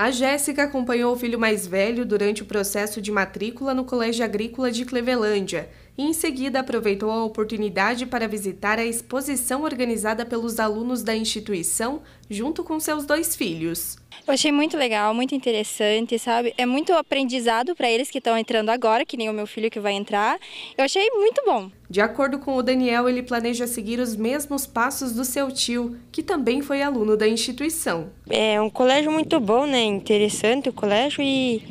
A Jéssica acompanhou o filho mais velho durante o processo de matrícula no Colégio Agrícola de Clevelândia e em seguida aproveitou a oportunidade para visitar a exposição organizada pelos alunos da instituição junto com seus dois filhos. Eu achei muito legal, muito interessante, sabe? É muito aprendizado para eles que estão entrando agora, que nem o meu filho que vai entrar. Eu achei muito bom. De acordo com o Daniel, ele planeja seguir os mesmos passos do seu tio, que também foi aluno da instituição. É um colégio muito bom, né? Interessante o colégio e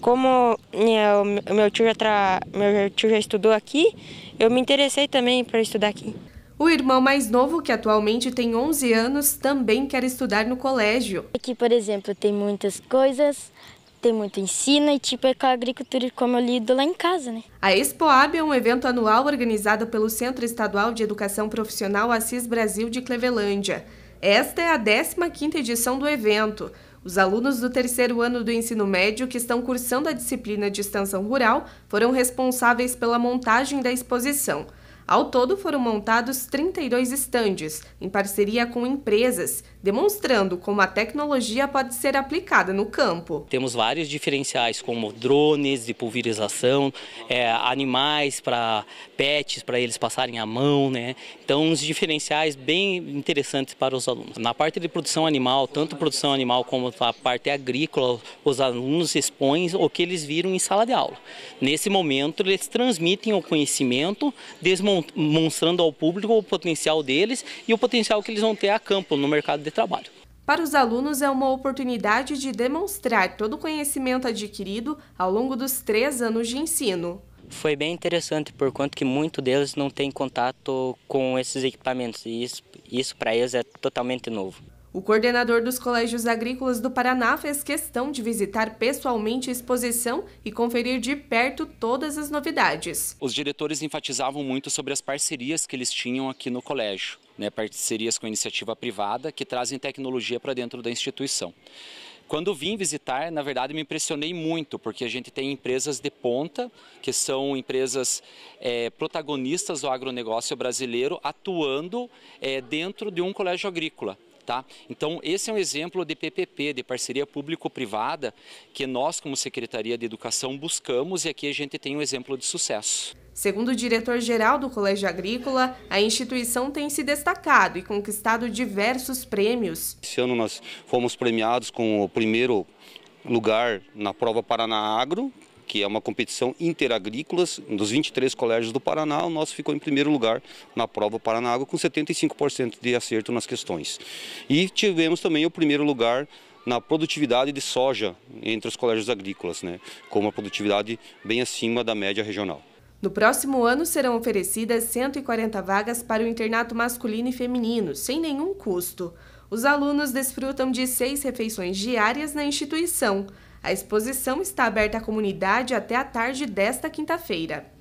como minha, meu, tio já tra, meu tio já estudou aqui, eu me interessei também para estudar aqui. O irmão mais novo, que atualmente tem 11 anos, também quer estudar no colégio. Aqui, por exemplo, tem muitas coisas, tem muito ensino e tipo é com a agricultura como eu lido lá em casa, né? A Expoab é um evento anual organizado pelo Centro Estadual de Educação Profissional Assis Brasil de Clevelândia. Esta é a 15ª edição do evento. Os alunos do terceiro ano do ensino médio que estão cursando a disciplina de extensão rural foram responsáveis pela montagem da exposição. Ao todo foram montados 32 estandes, em parceria com empresas, demonstrando como a tecnologia pode ser aplicada no campo. Temos vários diferenciais, como drones de pulverização, é, animais para pets, para eles passarem a mão, né? Então, uns diferenciais bem interessantes para os alunos. Na parte de produção animal, tanto produção animal como a parte agrícola, os alunos expõem o que eles viram em sala de aula. Nesse momento, eles transmitem o conhecimento, demonstrando ao público o potencial deles e o potencial que eles vão ter a campo no mercado de de trabalho. Para os alunos, é uma oportunidade de demonstrar todo o conhecimento adquirido ao longo dos três anos de ensino. Foi bem interessante, por quanto que muitos deles não têm contato com esses equipamentos, e isso, isso para eles é totalmente novo. O coordenador dos colégios agrícolas do Paraná fez questão de visitar pessoalmente a exposição e conferir de perto todas as novidades. Os diretores enfatizavam muito sobre as parcerias que eles tinham aqui no colégio né, parcerias com iniciativa privada que trazem tecnologia para dentro da instituição. Quando vim visitar, na verdade, me impressionei muito, porque a gente tem empresas de ponta, que são empresas é, protagonistas do agronegócio brasileiro, atuando é, dentro de um colégio agrícola. Tá? Então, esse é um exemplo de PPP, de parceria público-privada, que nós, como Secretaria de Educação, buscamos e aqui a gente tem um exemplo de sucesso. Segundo o diretor-geral do Colégio Agrícola, a instituição tem se destacado e conquistado diversos prêmios. Esse ano nós fomos premiados com o primeiro lugar na prova Paraná Agro, que é uma competição interagrícolas, dos 23 colégios do Paraná, o nosso ficou em primeiro lugar na prova Paranaágua com 75% de acerto nas questões. E tivemos também o primeiro lugar na produtividade de soja entre os colégios agrícolas, né, com uma produtividade bem acima da média regional. No próximo ano serão oferecidas 140 vagas para o internato masculino e feminino, sem nenhum custo. Os alunos desfrutam de seis refeições diárias na instituição. A exposição está aberta à comunidade até a tarde desta quinta-feira.